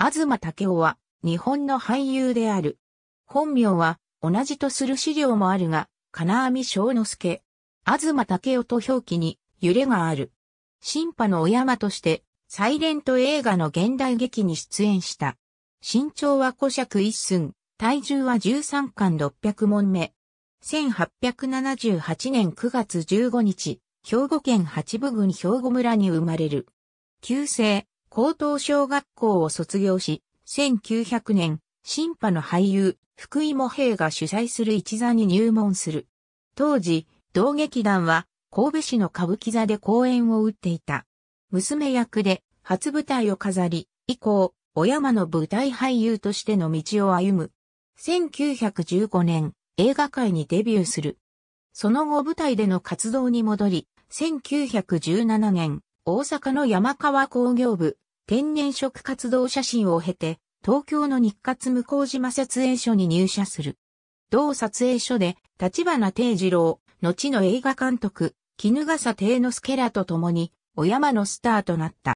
東武雄は日本の俳優である。本名は同じとする資料もあるが、金網正之助。東武雄と表記に揺れがある。新派のお山として、サイレント映画の現代劇に出演した。身長は古尺一寸、体重は13巻600問目。1878年9月15日、兵庫県八部郡兵庫村に生まれる。旧姓、高等小学校を卒業し、1900年、新派の俳優、福井茂平が主催する一座に入門する。当時、同劇団は神戸市の歌舞伎座で公演を打っていた。娘役で初舞台を飾り、以降、小山の舞台俳優としての道を歩む。1915年、映画界にデビューする。その後舞台での活動に戻り、1917年、大阪の山川工業部、天然食活動写真を経て、東京の日活向島撮影所に入社する。同撮影所で、立花定次郎、後の映画監督、絹笠定之助らと共に、お山のスターとなった。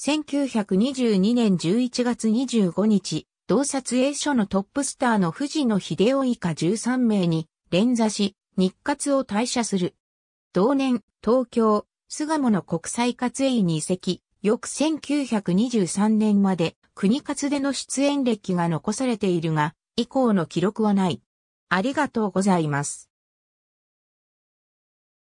1922年11月25日、同撮影所のトップスターの藤野秀夫以下13名に、連座し、日活を退社する。同年、東京、巣鴨の国際活営に移籍、翌1923年まで国活での出演歴が残されているが、以降の記録はない。ありがとうございます。